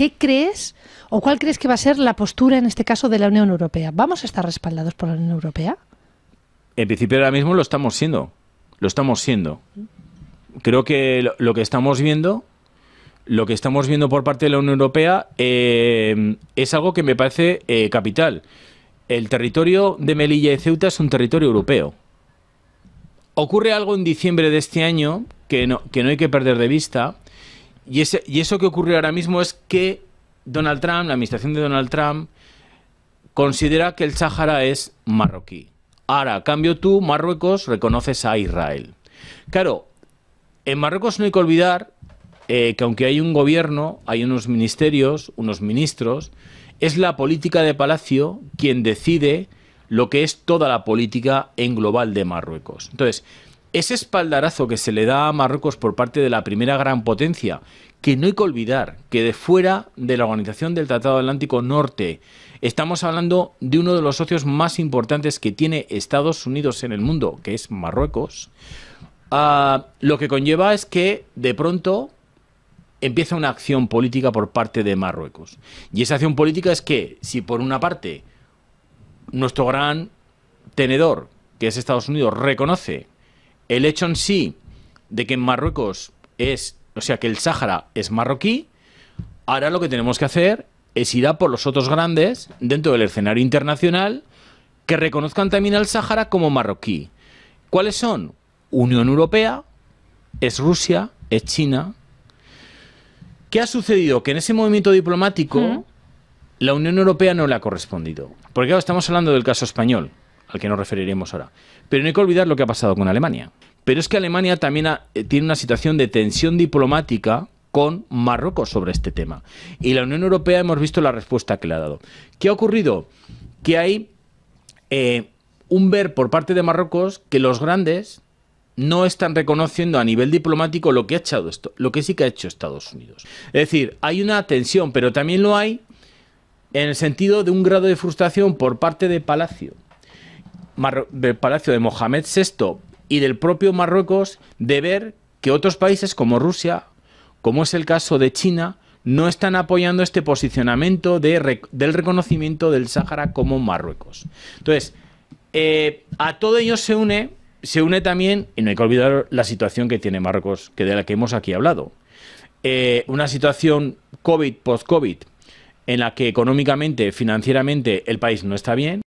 ¿Qué crees o cuál crees que va a ser la postura en este caso de la Unión Europea? ¿Vamos a estar respaldados por la Unión Europea? En principio ahora mismo lo estamos siendo. Lo estamos siendo. Creo que lo, que estamos viendo, lo que estamos viendo por parte de la Unión Europea eh, es algo que me parece eh, capital. El territorio de Melilla y Ceuta es un territorio europeo. Ocurre algo en diciembre de este año que no, que no hay que perder de vista, y, eso que ocurre ahora mismo es que Donald Trump, la administración de Donald Trump, considera que el Sáhara es marroquí. Ahora, cambio tú, Marruecos, reconoces a Israel. Claro, en Marruecos no hay que olvidar eh, que aunque hay un gobierno, hay unos ministerios, unos ministros, es la política de Palacio quien decide lo que es toda la política en global de Marruecos. Entonces, ese espaldarazo que se le da a Marruecos por parte de la primera gran potencia, que no hay que olvidar que de fuera de la Organización del Tratado Atlántico Norte estamos hablando de uno de los socios más importantes que tiene Estados Unidos en el mundo, que es Marruecos, ah, lo que conlleva es que de pronto empieza una acción política por parte de Marruecos. Y esa acción política es que si por una parte nuestro gran tenedor, que es Estados Unidos, reconoce el hecho en sí de que en Marruecos es, o sea, que el Sáhara es marroquí, ahora lo que tenemos que hacer es ir a por los otros grandes dentro del escenario internacional que reconozcan también al Sáhara como marroquí. ¿Cuáles son? Unión Europea, es Rusia, es China. ¿Qué ha sucedido? Que en ese movimiento diplomático la Unión Europea no le ha correspondido. Porque ahora estamos hablando del caso español al que nos referiremos ahora. Pero no hay que olvidar lo que ha pasado con Alemania. Pero es que Alemania también eh, tiene una situación de tensión diplomática con Marruecos sobre este tema. Y la Unión Europea hemos visto la respuesta que le ha dado. ¿Qué ha ocurrido? Que hay eh, un ver por parte de Marruecos que los grandes no están reconociendo a nivel diplomático lo que ha echado esto, lo que sí que ha hecho Estados Unidos. Es decir, hay una tensión, pero también lo hay en el sentido de un grado de frustración por parte de Palacio del palacio de Mohamed VI y del propio Marruecos de ver que otros países como Rusia, como es el caso de China, no están apoyando este posicionamiento de del reconocimiento del Sáhara como Marruecos. Entonces, eh, a todo ello se une, se une también, y no hay que olvidar la situación que tiene Marruecos, que de la que hemos aquí hablado. Eh, una situación COVID, post-COVID, en la que económicamente, financieramente, el país no está bien,